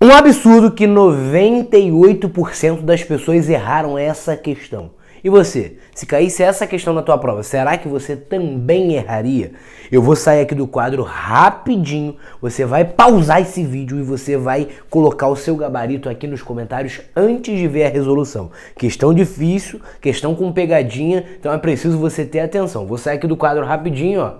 Um absurdo que 98% das pessoas erraram essa questão. E você, se caísse essa questão na tua prova, será que você também erraria? Eu vou sair aqui do quadro rapidinho, você vai pausar esse vídeo e você vai colocar o seu gabarito aqui nos comentários antes de ver a resolução. Questão difícil, questão com pegadinha, então é preciso você ter atenção. Vou sair aqui do quadro rapidinho, ó.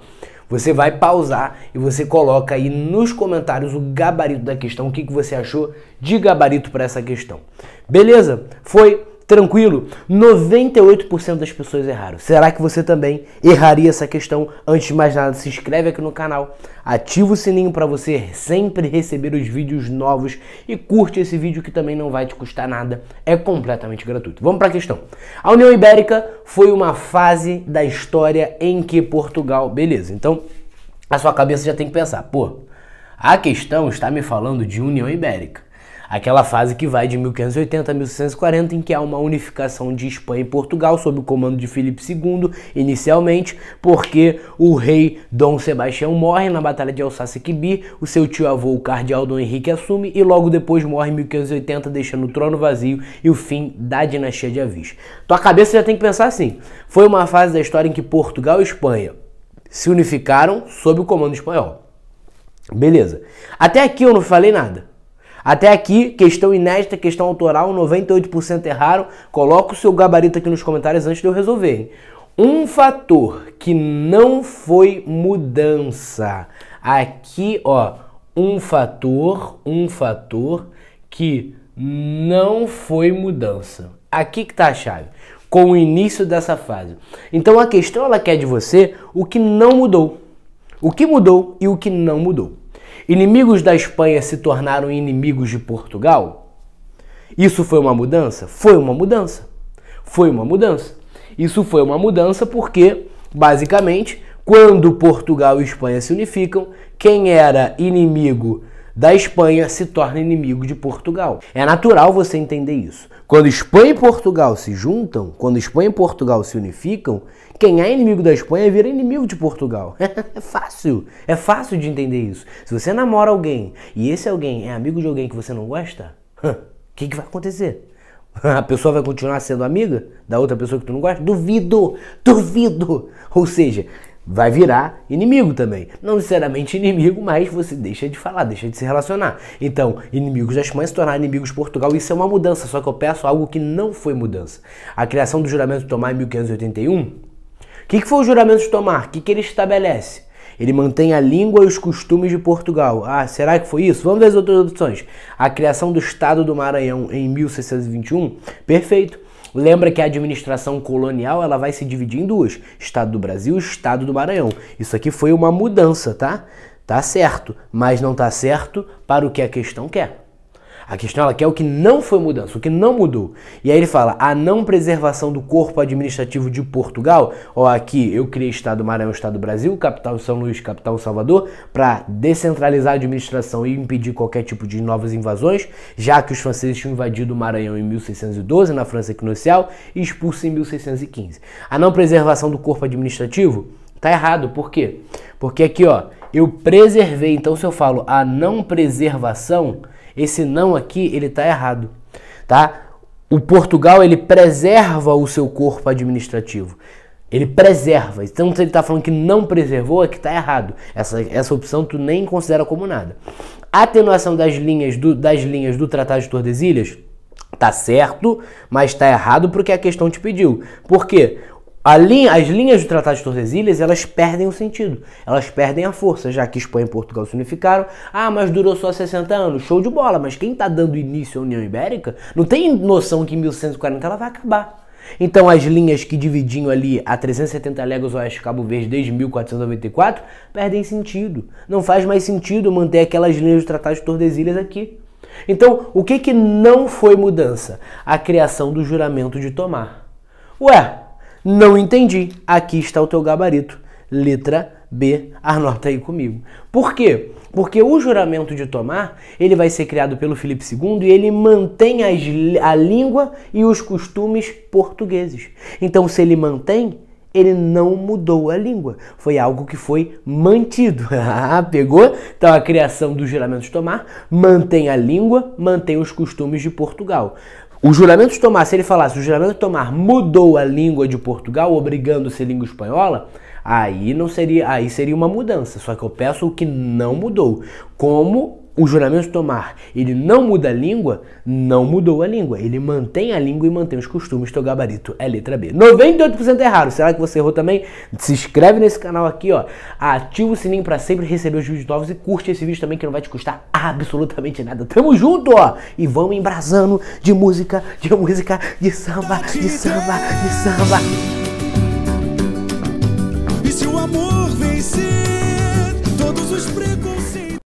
Você vai pausar e você coloca aí nos comentários o gabarito da questão, o que, que você achou de gabarito para essa questão. Beleza? Foi tranquilo? 98% das pessoas erraram. Será que você também erraria essa questão? Antes de mais nada, se inscreve aqui no canal, ativa o sininho para você sempre receber os vídeos novos e curte esse vídeo que também não vai te custar nada, é completamente gratuito. Vamos para a questão. A União Ibérica foi uma fase da história em que Portugal, beleza. Então, a sua cabeça já tem que pensar, pô, a questão está me falando de União Ibérica aquela fase que vai de 1580 a 1640, em que há uma unificação de Espanha e Portugal sob o comando de Filipe II, inicialmente, porque o rei Dom Sebastião morre na Batalha de alsácia Quibir, o seu tio-avô, o cardeal Dom Henrique, assume e logo depois morre em 1580, deixando o trono vazio e o fim da dinastia de Avis. Tua cabeça já tem que pensar assim, foi uma fase da história em que Portugal e Espanha se unificaram sob o comando espanhol. Beleza. Até aqui eu não falei nada. Até aqui, questão inédita, questão autoral, 98% erraram. Coloca o seu gabarito aqui nos comentários antes de eu resolver. Hein? Um fator que não foi mudança. Aqui, ó, um fator, um fator que não foi mudança. Aqui que tá a chave com o início dessa fase. Então a questão ela quer de você o que não mudou, o que mudou e o que não mudou. Inimigos da Espanha se tornaram inimigos de Portugal? Isso foi uma mudança? Foi uma mudança. Foi uma mudança. Isso foi uma mudança porque, basicamente, quando Portugal e Espanha se unificam, quem era inimigo da Espanha se torna inimigo de Portugal. É natural você entender isso. Quando Espanha e Portugal se juntam, quando Espanha e Portugal se unificam, quem é inimigo da Espanha vira inimigo de Portugal. é fácil, é fácil de entender isso. Se você namora alguém e esse alguém é amigo de alguém que você não gosta, o que, que vai acontecer? A pessoa vai continuar sendo amiga da outra pessoa que tu não gosta? Duvido! Duvido! Ou seja, vai virar inimigo também. Não necessariamente inimigo, mas você deixa de falar, deixa de se relacionar. Então, inimigos da Espanha se tornaram inimigos de Portugal, isso é uma mudança, só que eu peço algo que não foi mudança. A criação do juramento de Tomar em 1581, o que, que foi o juramento de Tomar? O que, que ele estabelece? Ele mantém a língua e os costumes de Portugal. Ah, será que foi isso? Vamos ver as outras opções. A criação do Estado do Maranhão em 1621? Perfeito. Lembra que a administração colonial ela vai se dividir em duas: Estado do Brasil e Estado do Maranhão. Isso aqui foi uma mudança, tá? Tá certo, mas não tá certo para o que a questão quer. A questão ela quer o que não foi mudança, o que não mudou. E aí ele fala: a não preservação do corpo administrativo de Portugal, ó, aqui eu criei Estado Maranhão, é Estado Brasil, capital São Luís, capital Salvador, para descentralizar a administração e impedir qualquer tipo de novas invasões, já que os franceses tinham invadido o Maranhão em 1612 na França Equinocial e expulso em 1615. A não preservação do corpo administrativo Tá errado, por quê? Porque aqui, ó, eu preservei, então se eu falo a não preservação, esse não aqui, ele está errado, tá? O Portugal, ele preserva o seu corpo administrativo. Ele preserva. Então, se ele está falando que não preservou, é que está errado. Essa, essa opção tu nem considera como nada. atenuação das linhas do, das linhas do Tratado de Tordesilhas, tá certo, mas tá errado porque a questão te pediu. Por quê? Linha, as linhas do Tratado de Tordesilhas elas perdem o sentido, elas perdem a força, já que Espanha e Portugal se unificaram. Ah, mas durou só 60 anos, show de bola, mas quem está dando início à União Ibérica não tem noção que em 1140 ela vai acabar. Então as linhas que dividiam ali a 370 léguas oeste Cabo Verde desde 1494 perdem sentido. Não faz mais sentido manter aquelas linhas do Tratado de Tordesilhas aqui. Então, o que que não foi mudança? A criação do juramento de Tomar. Ué, não entendi. Aqui está o teu gabarito. Letra B, anota aí comigo. Por quê? Porque o juramento de tomar, ele vai ser criado pelo Filipe II e ele mantém as, a língua e os costumes portugueses. Então, se ele mantém, ele não mudou a língua. Foi algo que foi mantido. Ah, pegou? Então, a criação do juramento de tomar mantém a língua, mantém os costumes de Portugal. O juramento de Tomar, se ele falasse o juramento de Tomar mudou a língua de Portugal, obrigando a ser língua espanhola, aí não seria, aí seria uma mudança. Só que eu peço o que não mudou. Como o juramento tomar, ele não muda a língua, não mudou a língua. Ele mantém a língua e mantém os costumes. Teu gabarito é letra B. 98% errado. É Será que você errou também? Se inscreve nesse canal aqui, ó. Ativa o sininho para sempre receber os vídeos novos e curte esse vídeo também que não vai te custar absolutamente nada. Tamo junto, ó. E vamos embrasando de música, de música, de samba, de samba, de samba. E se o amor vencer todos os preconceitos